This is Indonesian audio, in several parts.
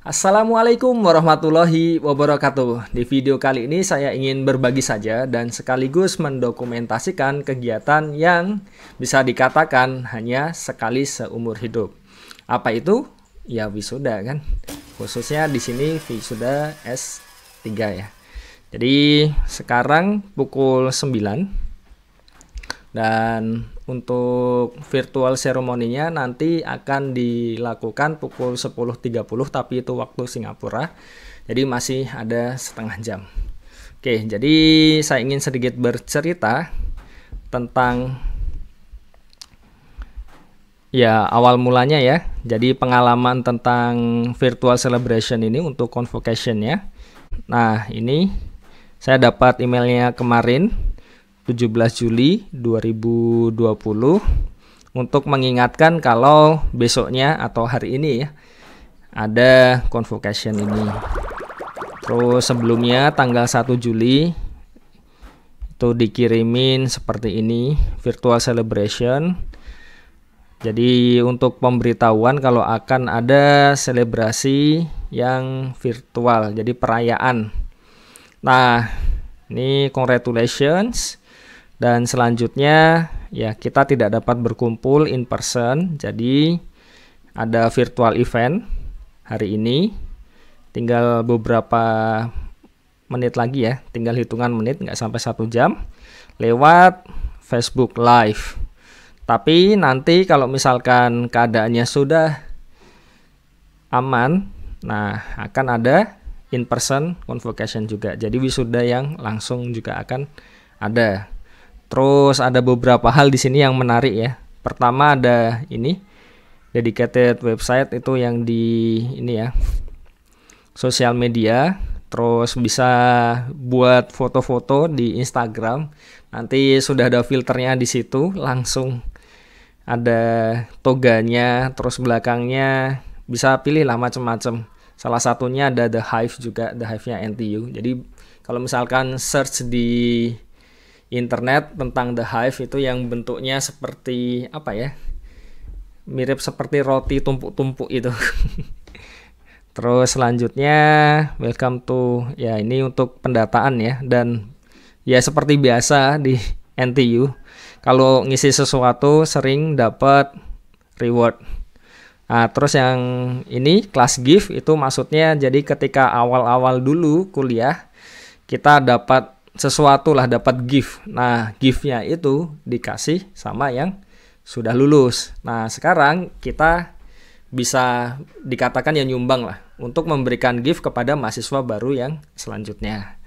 Assalamualaikum warahmatullahi wabarakatuh. Di video kali ini saya ingin berbagi saja dan sekaligus mendokumentasikan kegiatan yang bisa dikatakan hanya sekali seumur hidup. Apa itu? Ya wisuda kan. Khususnya di sini wisuda S3 ya. Jadi sekarang pukul 9 dan untuk virtual seremoninya nanti akan dilakukan pukul 10.30 tapi itu waktu Singapura. Jadi masih ada setengah jam. Oke, jadi saya ingin sedikit bercerita tentang ya awal mulanya ya. Jadi pengalaman tentang virtual celebration ini untuk convocation ya. Nah, ini saya dapat emailnya kemarin 17 Juli 2020 untuk mengingatkan kalau besoknya atau hari ini ya ada convocation ini. Terus sebelumnya tanggal 1 Juli itu dikirimin seperti ini virtual celebration. Jadi untuk pemberitahuan kalau akan ada selebrasi yang virtual, jadi perayaan. Nah, ini congratulations dan selanjutnya ya kita tidak dapat berkumpul in person, jadi ada virtual event hari ini. Tinggal beberapa menit lagi ya, tinggal hitungan menit nggak sampai satu jam lewat Facebook Live. Tapi nanti kalau misalkan keadaannya sudah aman, nah akan ada in person convocation juga. Jadi wisuda yang langsung juga akan ada. Terus ada beberapa hal di sini yang menarik ya. Pertama ada ini dedicated website itu yang di ini ya. Sosial media, terus bisa buat foto-foto di Instagram. Nanti sudah ada filternya di situ, langsung ada toganya, terus belakangnya bisa pilih lah macam-macam. Salah satunya ada The Hive juga, The Hive-nya NTU. Jadi kalau misalkan search di internet tentang The Hive itu yang bentuknya seperti apa ya? Mirip seperti roti tumpuk-tumpuk itu. Terus selanjutnya welcome to ya ini untuk pendataan ya dan ya seperti biasa di NTU kalau ngisi sesuatu sering dapat reward. Nah, terus yang ini class gift itu maksudnya jadi ketika awal-awal dulu kuliah kita dapat sesuatu lah dapat gift. Nah, giftnya itu dikasih sama yang sudah lulus. Nah, sekarang kita bisa dikatakan yang nyumbang lah untuk memberikan gift kepada mahasiswa baru yang selanjutnya.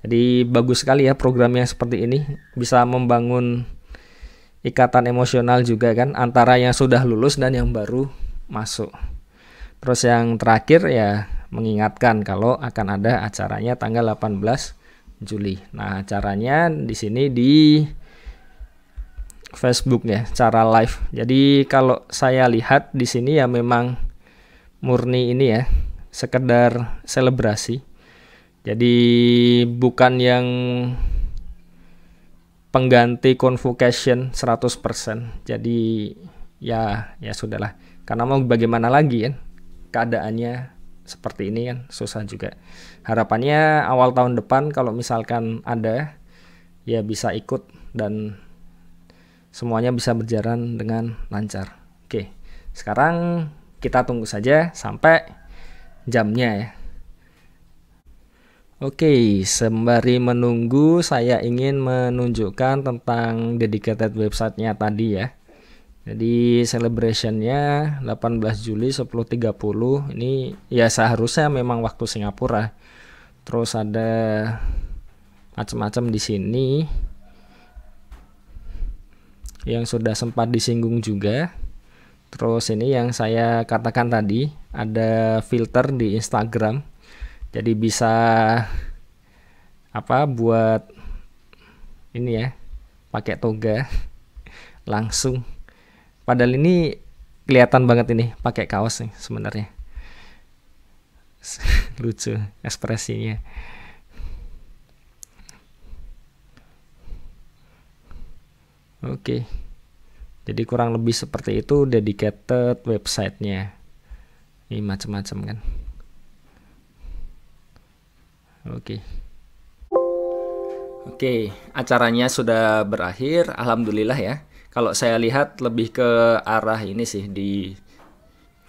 Jadi bagus sekali ya programnya seperti ini bisa membangun ikatan emosional juga kan antara yang sudah lulus dan yang baru masuk. Terus yang terakhir ya mengingatkan kalau akan ada acaranya tanggal 18 Juli. Nah, caranya di sini di Facebook ya, cara live. Jadi kalau saya lihat di sini ya memang murni ini ya, sekedar selebrasi. Jadi bukan yang pengganti convocation 100%. Jadi ya ya sudahlah. Karena mau bagaimana lagi ya? keadaannya seperti ini kan susah juga. Harapannya awal tahun depan kalau misalkan ada ya bisa ikut dan semuanya bisa berjalan dengan lancar. Oke, sekarang kita tunggu saja sampai jamnya ya. Oke, sembari menunggu saya ingin menunjukkan tentang dedicated websitenya tadi ya. Jadi celebrationnya 18 Juli 10.30 ini ya seharusnya memang waktu Singapura. Terus ada macam-macam di sini yang sudah sempat disinggung juga. Terus ini yang saya katakan tadi ada filter di Instagram. Jadi bisa apa buat ini ya pakai toga langsung Padahal ini kelihatan banget ini pakai kaos nih sebenarnya. Lucu ekspresinya. Oke. Jadi kurang lebih seperti itu dedicated websitenya. Ini macam-macam kan. Oke. Oke, acaranya sudah berakhir. Alhamdulillah ya kalau saya lihat lebih ke arah ini sih di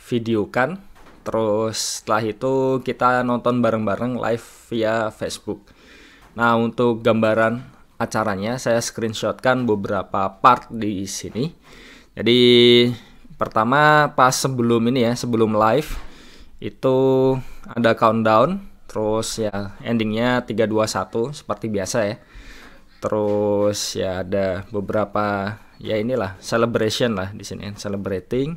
video kan, terus setelah itu kita nonton bareng-bareng live via Facebook. Nah, untuk gambaran acaranya saya screenshotkan beberapa part di sini. Jadi pertama pas sebelum ini ya, sebelum live itu ada countdown terus ya endingnya 321 seperti biasa ya. Terus ya ada beberapa ya inilah celebration lah di sini celebrating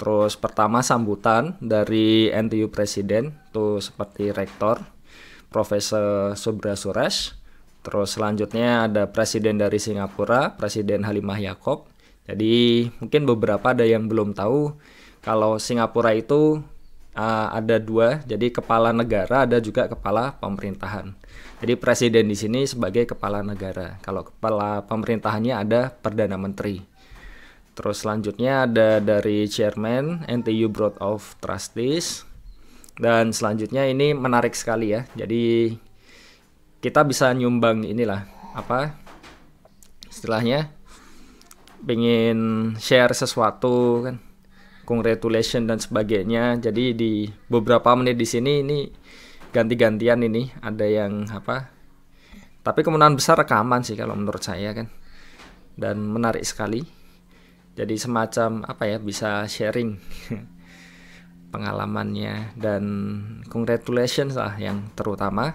terus pertama sambutan dari NTU presiden tuh seperti rektor Profesor Subra Suresh terus selanjutnya ada presiden dari Singapura Presiden Halimah Yakob jadi mungkin beberapa ada yang belum tahu kalau Singapura itu uh, ada dua, jadi kepala negara ada juga kepala pemerintahan. Jadi presiden di sini sebagai kepala negara. Kalau kepala pemerintahannya ada perdana menteri. Terus selanjutnya ada dari chairman NTU Board of Trustees. Dan selanjutnya ini menarik sekali ya. Jadi kita bisa nyumbang inilah apa istilahnya pengen share sesuatu kan congratulation dan sebagainya. Jadi di beberapa menit di sini ini ganti-gantian ini ada yang apa? Tapi kemenangan besar rekaman sih kalau menurut saya kan. Dan menarik sekali. Jadi semacam apa ya bisa sharing pengalamannya dan congratulations lah yang terutama.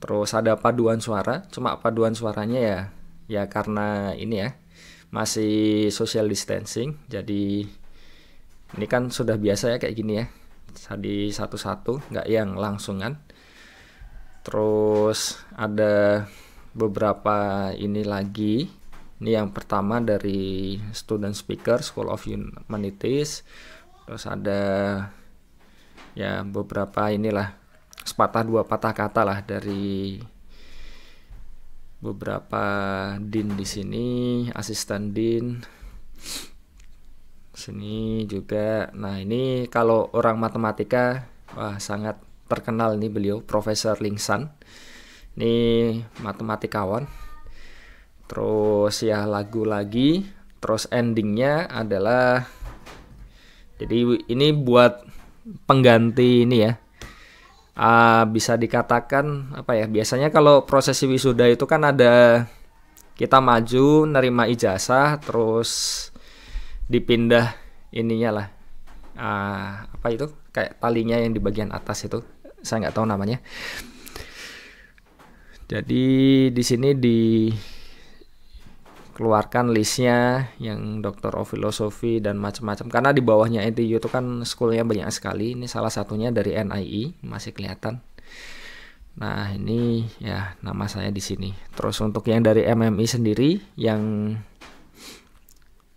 Terus ada paduan suara, cuma paduan suaranya ya ya karena ini ya masih social distancing jadi ini kan sudah biasa ya kayak gini ya. Tadi satu-satu, nggak yang langsungan. Terus ada beberapa ini lagi. Ini yang pertama dari student speaker School of Humanities. Terus ada ya beberapa inilah sepatah dua patah kata lah dari beberapa din di sini, asisten din sini juga nah ini kalau orang matematika wah sangat terkenal nih beliau Profesor Lingsan ini matematikawan terus ya lagu lagi terus endingnya adalah jadi ini buat pengganti ini ya uh, bisa dikatakan apa ya biasanya kalau prosesi wisuda itu kan ada kita maju nerima ijazah terus dipindah ininya lah uh, apa itu kayak talinya yang di bagian atas itu saya nggak tahu namanya jadi di sini dikeluarkan listnya yang Doctor of Philosophy dan macam-macam karena di bawahnya NTU itu kan sekolahnya banyak sekali ini salah satunya dari NII e, masih kelihatan nah ini ya nama saya di sini terus untuk yang dari MMI sendiri yang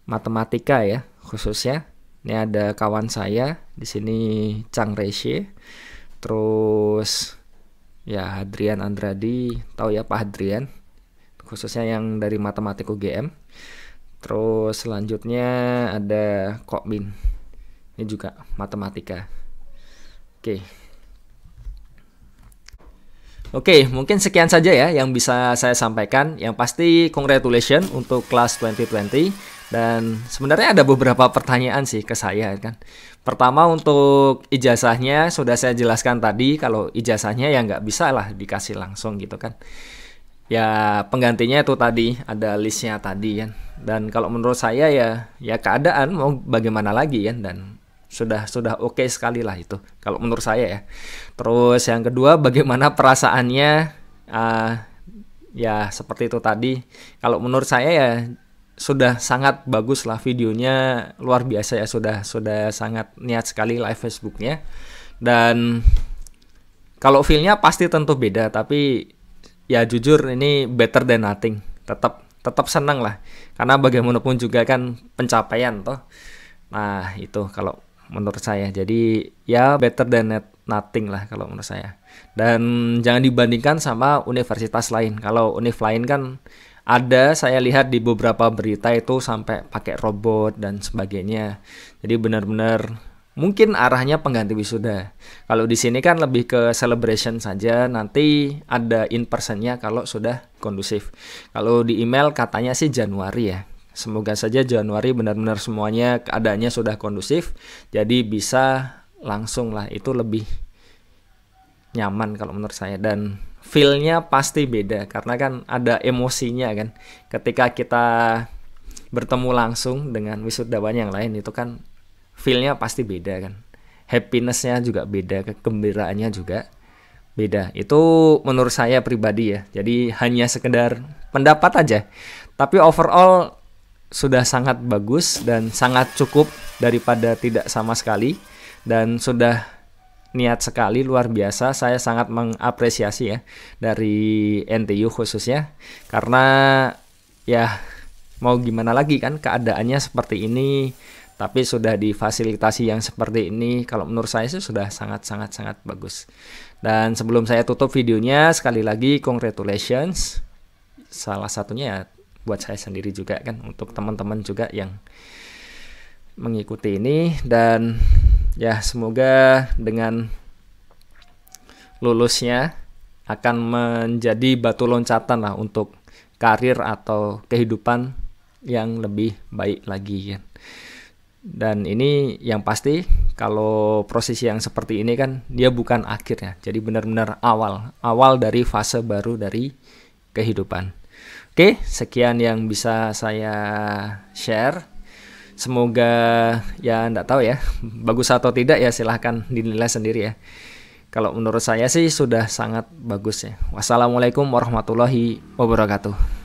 matematika ya khususnya. Ini ada kawan saya di sini Chang Reshe. Terus ya Hadrian Andradi, tahu ya Pak Hadrian khususnya yang dari matematik UGM. Terus selanjutnya ada Min Ini juga matematika. Oke. Oke, mungkin sekian saja ya yang bisa saya sampaikan. Yang pasti congratulations untuk kelas 2020 dan sebenarnya ada beberapa pertanyaan sih ke saya kan. Pertama untuk ijazahnya sudah saya jelaskan tadi kalau ijazahnya ya nggak bisa lah dikasih langsung gitu kan. Ya penggantinya itu tadi ada listnya tadi kan. Dan kalau menurut saya ya ya keadaan mau bagaimana lagi kan dan sudah sudah oke okay sekali lah itu kalau menurut saya ya terus yang kedua bagaimana perasaannya uh, ya seperti itu tadi kalau menurut saya ya sudah sangat bagus lah videonya luar biasa ya sudah sudah sangat niat sekali live Facebooknya dan kalau feelnya pasti tentu beda tapi ya jujur ini better than nothing tetap tetap senang lah karena bagaimanapun juga kan pencapaian toh nah itu kalau menurut saya. Jadi ya better than nothing lah kalau menurut saya. Dan jangan dibandingkan sama universitas lain. Kalau univ lain kan ada saya lihat di beberapa berita itu sampai pakai robot dan sebagainya. Jadi benar-benar mungkin arahnya pengganti wisuda. Kalau di sini kan lebih ke celebration saja, nanti ada in personnya kalau sudah kondusif. Kalau di email katanya sih Januari ya. Semoga saja Januari benar-benar semuanya keadaannya sudah kondusif. Jadi bisa langsung lah itu lebih nyaman kalau menurut saya dan feelnya pasti beda karena kan ada emosinya kan ketika kita bertemu langsung dengan wisudawan yang lain itu kan feelnya pasti beda kan happinessnya juga beda kegembiraannya juga beda itu menurut saya pribadi ya jadi hanya sekedar pendapat aja tapi overall sudah sangat bagus dan sangat cukup daripada tidak sama sekali dan sudah niat sekali luar biasa saya sangat mengapresiasi ya dari NTU khususnya karena ya mau gimana lagi kan keadaannya seperti ini tapi sudah difasilitasi yang seperti ini kalau menurut saya sih sudah sangat sangat sangat bagus dan sebelum saya tutup videonya sekali lagi congratulations salah satunya ya buat saya sendiri juga kan untuk teman-teman juga yang mengikuti ini dan ya semoga dengan lulusnya akan menjadi batu loncatan lah untuk karir atau kehidupan yang lebih baik lagi ya. Dan ini yang pasti kalau prosesi yang seperti ini kan dia bukan akhirnya. Jadi benar-benar awal, awal dari fase baru dari kehidupan. Oke, sekian yang bisa saya share. Semoga ya ndak tahu ya, bagus atau tidak ya silahkan dinilai sendiri ya. Kalau menurut saya sih sudah sangat bagus ya. Wassalamualaikum warahmatullahi wabarakatuh.